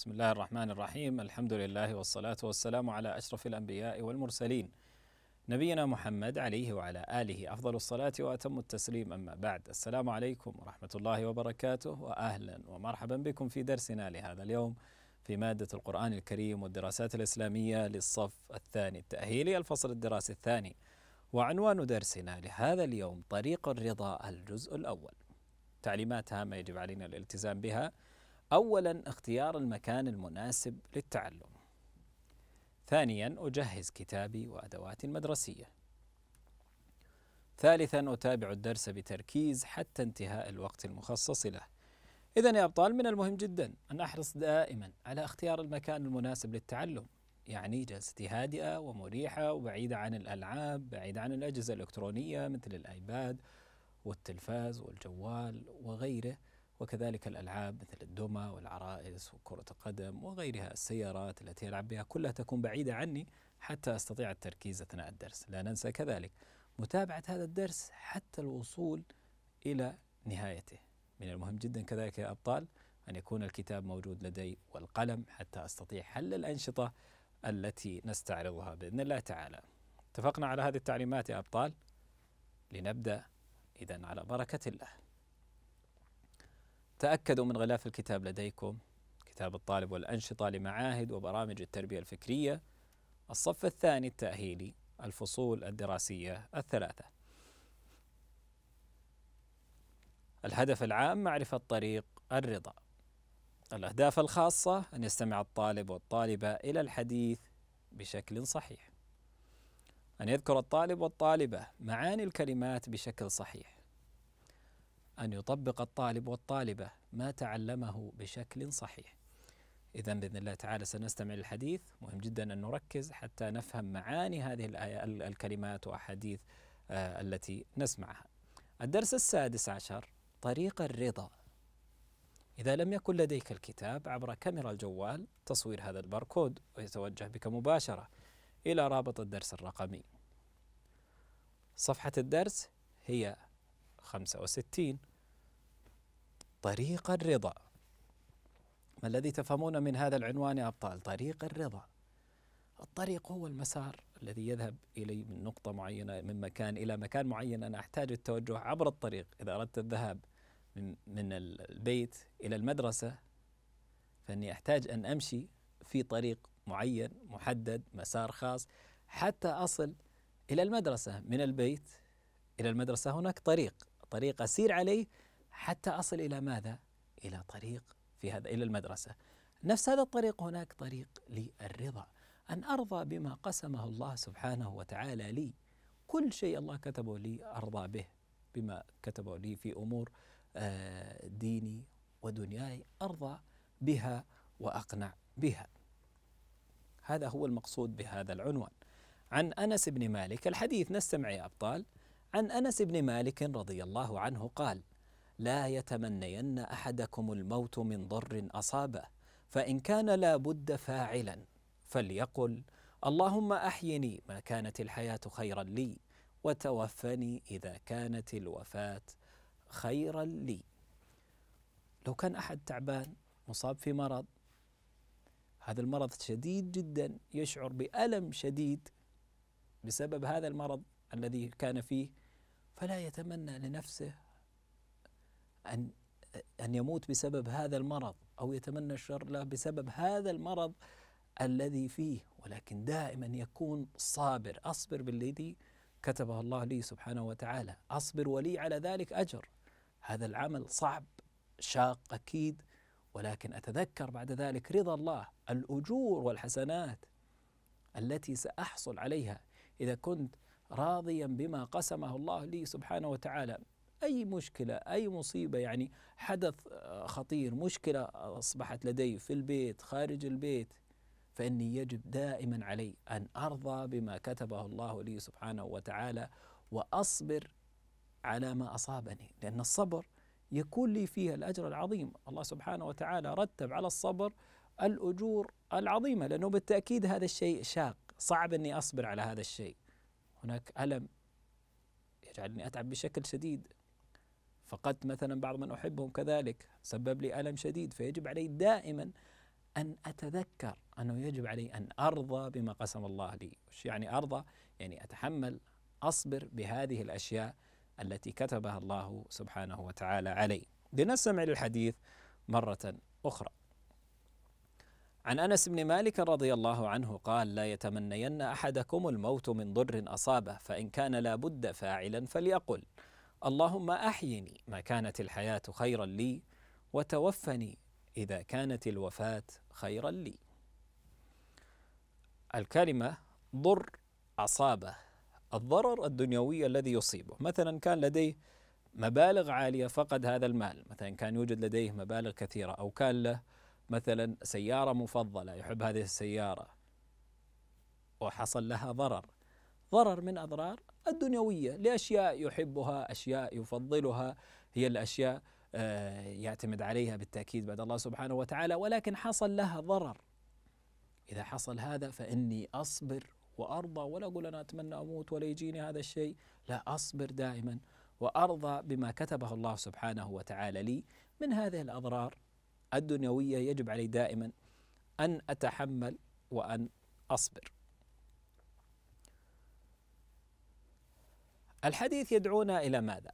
بسم الله الرحمن الرحيم الحمد لله والصلاة والسلام على أشرف الأنبياء والمرسلين نبينا محمد عليه وعلى آله أفضل الصلاة وأتم التسليم أما بعد السلام عليكم ورحمة الله وبركاته وأهلا ومرحبا بكم في درسنا لهذا اليوم في مادة القرآن الكريم والدراسات الإسلامية للصف الثاني التأهيلي الفصل الدراسي الثاني وعنوان درسنا لهذا اليوم طريق الرضا الجزء الأول تعليمات هامة يجب علينا الالتزام بها أولا اختيار المكان المناسب للتعلم. ثانيا أجهز كتابي وأدواتي المدرسية. ثالثا أتابع الدرس بتركيز حتى انتهاء الوقت المخصص له. إذا يا أبطال من المهم جدا أن أحرص دائما على اختيار المكان المناسب للتعلم. يعني جلستي هادئة ومريحة وبعيدة عن الألعاب، بعيدة عن الأجهزة الإلكترونية مثل الآيباد والتلفاز والجوال وغيره. وكذلك الألعاب مثل الدمى والعرائس وكرة القدم وغيرها السيارات التي ألعب بها كلها تكون بعيدة عني حتى أستطيع التركيز أثناء الدرس لا ننسى كذلك متابعة هذا الدرس حتى الوصول إلى نهايته من المهم جدا كذلك يا أبطال أن يكون الكتاب موجود لدي والقلم حتى أستطيع حل الأنشطة التي نستعرضها بإذن الله تعالى اتفقنا على هذه التعليمات يا أبطال لنبدأ إذا على بركة الله تأكدوا من غلاف الكتاب لديكم كتاب الطالب والأنشطة لمعاهد وبرامج التربية الفكرية الصف الثاني التأهيلي الفصول الدراسية الثلاثة الهدف العام معرفة طريق الرضا الأهداف الخاصة أن يستمع الطالب والطالبة إلى الحديث بشكل صحيح أن يذكر الطالب والطالبة معاني الكلمات بشكل صحيح أن يطبق الطالب والطالبة ما تعلمه بشكل صحيح إذا بإذن الله تعالى سنستمع للحديث مهم جدا أن نركز حتى نفهم معاني هذه الآية الكلمات وأحاديث آه، التي نسمعها الدرس السادس عشر طريق الرضا إذا لم يكن لديك الكتاب عبر كاميرا الجوال تصوير هذا الباركود ويتوجه بك مباشرة إلى رابط الدرس الرقمي صفحة الدرس هي 65 طريق الرضا ما الذي تفهمون من هذا العنوان يا أبطال طريق الرضا الطريق هو المسار الذي يذهب إلي من نقطة معينة من مكان إلى مكان معين أنا أحتاج التوجه عبر الطريق إذا أردت الذهاب من, من البيت إلى المدرسة فإني أحتاج أن أمشي في طريق معين محدد مسار خاص حتى أصل إلى المدرسة من البيت إلى المدرسة هناك طريق طريق أسير عليه حتى أصل إلى ماذا؟ إلى طريق في هذا إلى المدرسة نفس هذا الطريق هناك طريق للرضا أن أرضى بما قسمه الله سبحانه وتعالى لي كل شيء الله كتبه لي أرضى به بما كتبه لي في أمور آه، ديني ودنياي أرضى بها وأقنع بها هذا هو المقصود بهذا العنوان عن أنس بن مالك الحديث نستمع يا أبطال عن أنس بن مالك رضي الله عنه قال لا يتمنين احدكم الموت من ضر اصابه فان كان لا بد فاعلا فليقل اللهم احيني ما كانت الحياه خيرا لي وتوفني اذا كانت الوفاه خيرا لي لو كان احد تعبان مصاب في مرض هذا المرض شديد جدا يشعر بالم شديد بسبب هذا المرض الذي كان فيه فلا يتمنى لنفسه أن أن يموت بسبب هذا المرض أو يتمنى الشر له بسبب هذا المرض الذي فيه ولكن دائما يكون صابر أصبر بالذي كتبه الله لي سبحانه وتعالى أصبر ولي على ذلك أجر هذا العمل صعب شاق أكيد ولكن أتذكر بعد ذلك رضا الله الأجور والحسنات التي سأحصل عليها إذا كنت راضيا بما قسمه الله لي سبحانه وتعالى أي مشكلة أي مصيبة يعني حدث آه، خطير مشكلة آه، أصبحت لدي في البيت خارج البيت فإني يجب دائما علي أن أرضى بما كتبه الله لي سبحانه وتعالى وأصبر على ما أصابني لأن الصبر يكون لي فيه الأجر العظيم الله سبحانه وتعالى رتب على الصبر الأجور العظيمة لأنه بالتأكيد هذا الشيء شاق صعب أني أصبر على هذا الشيء هناك ألم يجعلني أتعب بشكل شديد فقدت مثلا بعض من أحبهم كذلك سبب لي ألم شديد فيجب علي دائما أن أتذكر أنه يجب علي أن أرضى بما قسم الله لي وش يعني أرضى يعني أتحمل أصبر بهذه الأشياء التي كتبها الله سبحانه وتعالى علي لنستمع للحديث مرة أخرى عن انس بن مالك رضي الله عنه قال: لا يتمنين احدكم الموت من ضر اصابه، فان كان لابد فاعلا فليقل اللهم احيني ما كانت الحياه خيرا لي وتوفني اذا كانت الوفاه خيرا لي الكلمه ضر اصابه الضرر الدنيوي الذي يصيبه مثلا كان لديه مبالغ عاليه فقد هذا المال مثلا كان يوجد لديه مبالغ كثيره او كان له مثلا سياره مفضله يحب هذه السياره وحصل لها ضرر ضرر من اضرار الدنيوية لأشياء يحبها أشياء يفضلها هي الأشياء آه، يعتمد عليها بالتأكيد بعد الله سبحانه وتعالى ولكن حصل لها ضرر إذا حصل هذا فإني أصبر وأرضى ولا أقول أنا أتمنى أموت ولا يجيني هذا الشيء لا أصبر دائما وأرضى بما كتبه الله سبحانه وتعالى لي من هذه الأضرار الدنيوية يجب علي دائما أن أتحمل وأن أصبر الحديث يدعونا الى ماذا؟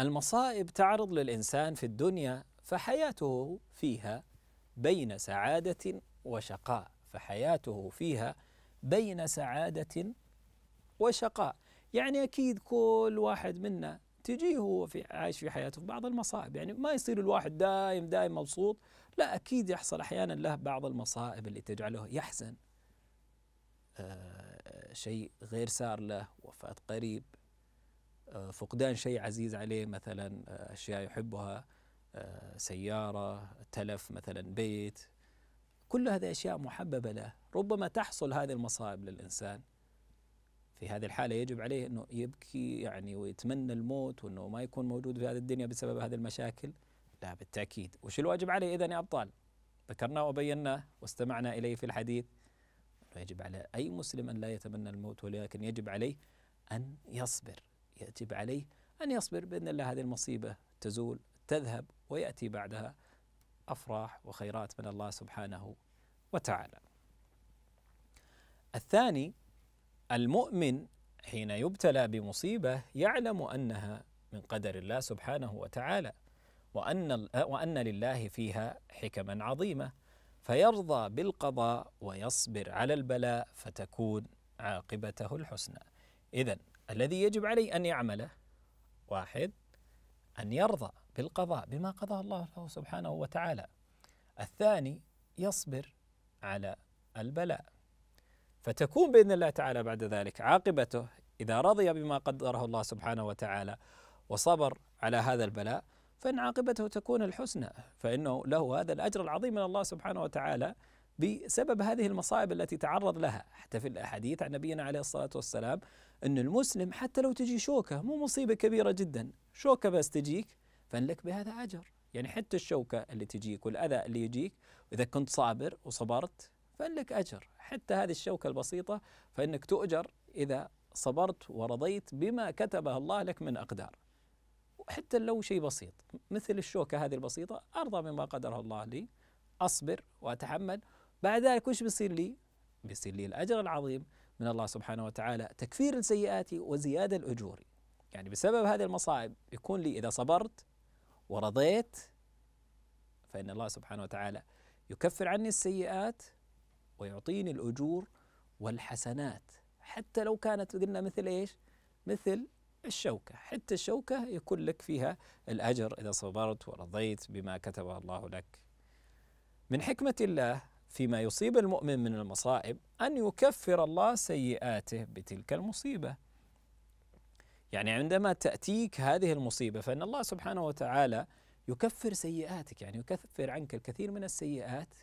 المصائب تعرض للانسان في الدنيا فحياته فيها بين سعاده وشقاء، فحياته فيها بين سعاده وشقاء، يعني اكيد كل واحد منا تجيه هو في عايش في حياته بعض المصائب، يعني ما يصير الواحد دايم دايم مبسوط، لا اكيد يحصل احيانا له بعض المصائب اللي تجعله يحزن. آه شيء غير سار له وفاة قريب آه، فقدان شيء عزيز عليه مثلا آه، أشياء يحبها آه، سيارة تلف مثلا بيت كل هذه أشياء محببة له ربما تحصل هذه المصائب للإنسان في هذه الحالة يجب عليه أنه يبكي يعني ويتمنى الموت وأنه ما يكون موجود في هذه الدنيا بسبب هذه المشاكل لا بالتأكيد وش الواجب عليه إذا يا أبطال ذكرناه وبيناه واستمعنا إليه في الحديث يجب على أي مسلم أن لا يتمنى الموت ولكن يجب عليه أن يصبر يجب عليه أن يصبر بإذن الله هذه المصيبة تزول تذهب ويأتي بعدها أفراح وخيرات من الله سبحانه وتعالى الثاني المؤمن حين يبتلى بمصيبة يعلم أنها من قدر الله سبحانه وتعالى وأن, وأن لله فيها حكما عظيمة فيرضى بالقضاء ويصبر على البلاء فتكون عاقبته الحسنى إذا الذي يجب عليه أن يعمله واحد أن يرضى بالقضاء بما قضى الله له سبحانه وتعالى الثاني يصبر على البلاء فتكون باذن الله تعالى بعد ذلك عاقبته اذا رضي بما قدره الله سبحانه وتعالى وصبر على هذا البلاء فان عاقبته تكون الحسنى فانه له هذا الاجر العظيم من الله سبحانه وتعالى بسبب هذه المصائب التي تعرض لها حتى في الأحاديث عن نبينا عليه الصلاة والسلام أن المسلم حتى لو تجي شوكة مو مصيبة كبيرة جدا شوكة بس تجيك فإن لك بهذا أجر يعني حتى الشوكة اللي تجيك والأذى اللي يجيك إذا كنت صابر وصبرت فإن لك أجر حتى هذه الشوكة البسيطة فإنك تؤجر إذا صبرت ورضيت بما كتبه الله لك من أقدار حتى لو شيء بسيط مثل الشوكة هذه البسيطة أرضى بما قدره الله لي أصبر وأتحمل بعد ذلك وش بيصير لي؟ بيصير لي الأجر العظيم من الله سبحانه وتعالى تكفير سيئاتي وزيادة الأجور يعني بسبب هذه المصائب يكون لي إذا صبرت ورضيت فإن الله سبحانه وتعالى يكفر عني السيئات ويعطيني الأجور والحسنات حتى لو كانت قلنا مثل إيش مثل الشوكة حتى الشوكة يكون لك فيها الأجر إذا صبرت ورضيت بما كتبه الله لك من حكمة الله فيما يصيب المؤمن من المصائب أن يكفر الله سيئاته بتلك المصيبة يعني عندما تأتيك هذه المصيبة فإن الله سبحانه وتعالى يكفر سيئاتك يعني يكفر عنك الكثير من السيئات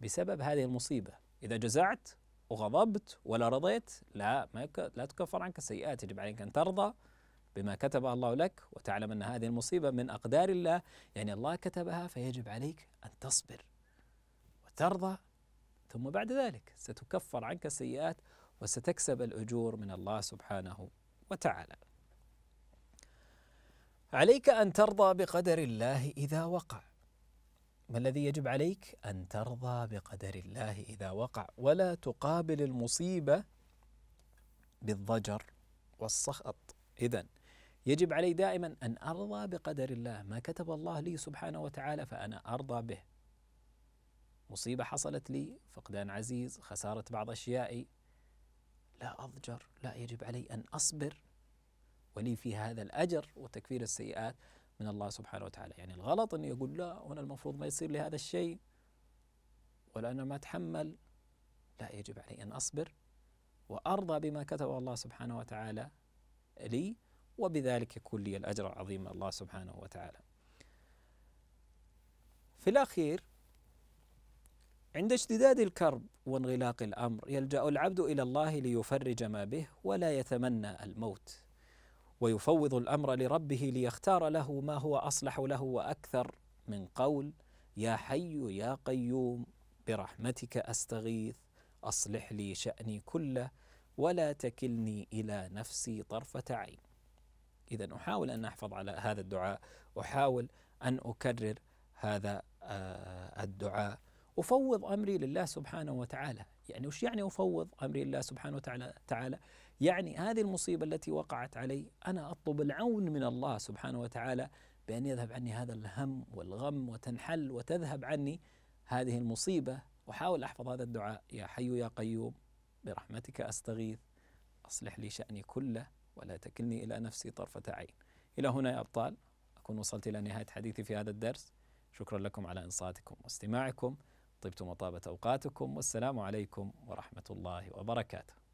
بسبب هذه المصيبة إذا جزعت وغضبت ولا رضيت لا ما لا تكفر عنك السيئات يجب عليك أن ترضى بما كتبه الله لك وتعلم أن هذه المصيبة من أقدار الله يعني الله كتبها فيجب عليك أن تصبر وترضى ثم بعد ذلك ستكفر عنك السيئات وستكسب الأجور من الله سبحانه وتعالى عليك أن ترضى بقدر الله إذا وقع ما الذي يجب عليك أن ترضى بقدر الله إذا وقع ولا تقابل المصيبة بالضجر والسخط إذا يجب علي دائما أن أرضى بقدر الله ما كتب الله لي سبحانه وتعالى فأنا أرضى به مصيبة حصلت لي فقدان عزيز خسارة بعض أشيائي لا أضجر لا يجب علي أن أصبر ولي في هذا الأجر وتكفير السيئات من الله سبحانه وتعالى يعني الغلط أني أقول لا هنا المفروض ما يصير لي هذا الشيء ولا أنا ما أتحمل لا يجب علي أن أصبر وأرضى بما كتبه الله سبحانه وتعالى لي وبذلك يكون لي الأجر العظيم من الله سبحانه وتعالى في الأخير عند اشتداد الكرب وانغلاق الامر يلجا العبد الى الله ليفرج ما به ولا يتمنى الموت ويفوض الامر لربه ليختار له ما هو اصلح له واكثر من قول يا حي يا قيوم برحمتك استغيث اصلح لي شاني كله ولا تكلني الى نفسي طرفه عين اذا احاول ان احفظ على هذا الدعاء احاول ان اكرر هذا آه، الدعاء أفوض أمري لله سبحانه وتعالى يعني وش يعني أفوض أمري لله سبحانه وتعالى تعالى يعني هذه المصيبة التي وقعت علي أنا أطلب العون من الله سبحانه وتعالى بأن يذهب عني هذا الهم والغم وتنحل وتذهب عني هذه المصيبة وحاول أحفظ هذا الدعاء يا حي يا قيوم برحمتك أستغيث أصلح لي شأني كله ولا تكلني إلى نفسي طرفة عين إلى هنا يا أبطال أكون وصلت إلى نهاية حديثي في هذا الدرس شكرا لكم على إنصاتكم واستماعكم طبتم وطابت اوقاتكم والسلام عليكم ورحمه الله وبركاته